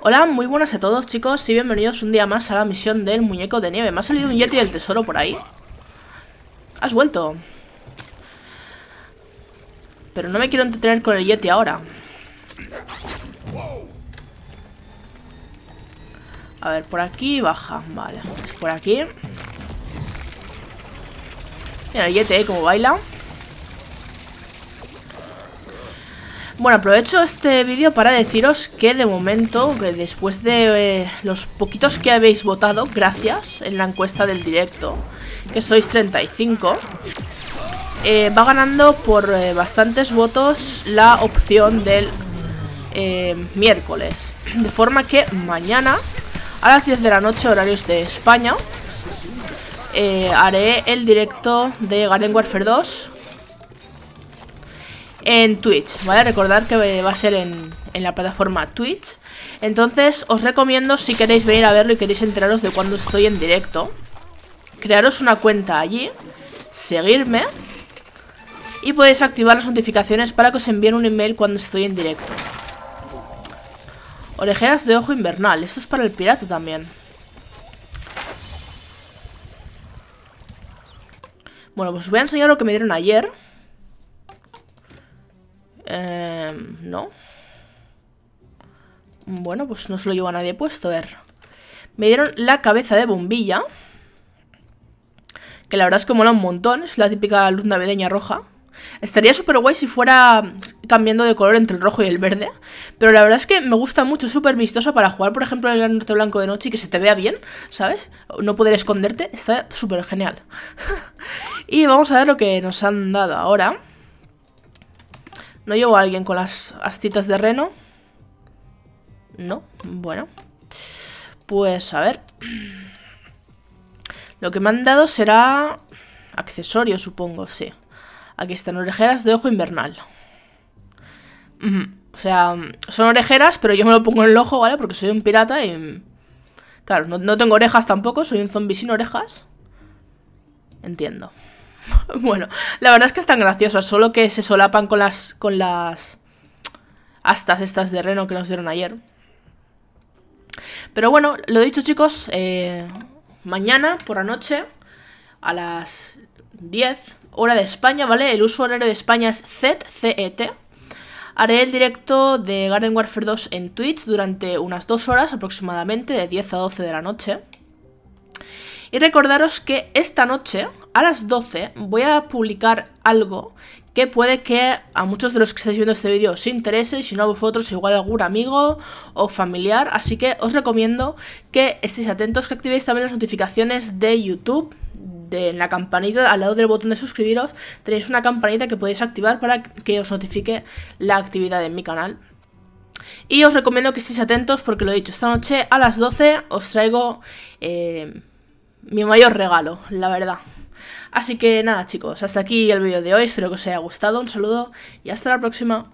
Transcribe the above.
Hola, muy buenas a todos chicos y bienvenidos un día más a la misión del muñeco de nieve. Me ha salido un yeti del tesoro por ahí. Has vuelto. Pero no me quiero entretener con el yeti ahora. A ver, por aquí baja. Vale, por aquí. Mira el yeti, ¿eh? Como baila. Bueno, aprovecho este vídeo para deciros que de momento, después de eh, los poquitos que habéis votado, gracias, en la encuesta del directo, que sois 35, eh, va ganando por eh, bastantes votos la opción del miércoles. De forma que mañana, a las 10 de la noche, horarios de España, haré el directo de Garden Warfare 2 en Twitch, ¿vale? Recordad que eh, va a ser en, la plataforma Twitch. Entonces, os recomiendo, si queréis venir a verlo y queréis enteraros de cuando estoy en directo, crearos una cuenta allí, seguirme y podéis activar las notificaciones para que os envíen un email cuando estoy en directo. Orejeras de ojo invernal. Esto es para el pirata también. Bueno, pues os voy a enseñar lo que me dieron ayer. Em, no. Bueno, pues no se lo a nadie puesto, a ver. Me dieron la cabeza de bombilla. Que la verdad es que mola un montón. Es la típica luz navideña roja. Estaría súper guay si fuera cambiando de color entre el rojo y el verde. Pero la verdad es que me gusta mucho, súper vistosa para jugar, por ejemplo, en el norte blanco de noche y que se te vea bien, ¿sabes? No poder esconderte. Está súper genial. y vamos a ver lo que nos han dado ahora. ¿No llevo a alguien con las astitas de reno? No, bueno. Pues a ver. Lo que me han dado será... Accesorio, supongo, sí. Aquí están orejeras de ojo invernal. O sea, son orejeras, pero yo me lo pongo en el ojo, ¿vale? Porque soy un pirata y... Claro, no, no tengo orejas tampoco, soy un zombie sin orejas. Entiendo. bueno, la verdad es que están graciosas, solo que se solapan con las, con las astas estas de reno que nos dieron ayer. Pero bueno, lo dicho chicos, eh, mañana por la noche a las 10, hora de España, ¿vale? El uso horario de España es ZET, CET. Haré el directo de Garden Warfare 2 en Twitch durante unas 2 horas aproximadamente, de 10 a 12 de la noche. Y recordaros que esta noche, a las 12 voy a publicar algo que puede que a muchos de los que estáis viendo este vídeo os interese, y si no a vosotros, igual algún amigo o familiar. Así que os recomiendo que estéis atentos, que activéis también las notificaciones de YouTube, de la campanita al lado del botón de suscribiros tenéis una campanita que podéis activar para que os notifique la actividad en mi canal. Y os recomiendo que estéis atentos porque lo he dicho, esta noche a las 12 os traigo eh, mi mayor regalo, la verdad. Así que nada chicos, hasta aquí el vídeo de hoy, espero que os haya gustado, un saludo y hasta la próxima.